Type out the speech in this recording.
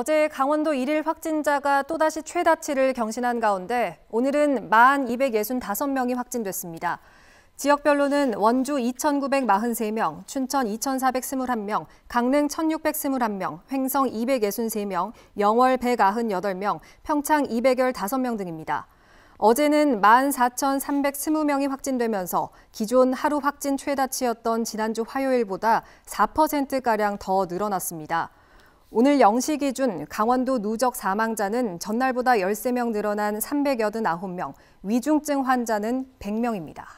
어제 강원도 1일 확진자가 또다시 최다치를 경신한 가운데 오늘은 1,265명이 확진됐습니다. 지역별로는 원주 2,943명, 춘천 2,421명, 강릉 1,621명, 횡성 263명, 영월 198명, 평창 215명 등입니다. 어제는 14,320명이 확진되면서 기존 하루 확진 최다치였던 지난주 화요일보다 4%가량 더 늘어났습니다. 오늘 0시 기준 강원도 누적 사망자는 전날보다 13명 늘어난 389명, 위중증 환자는 100명입니다.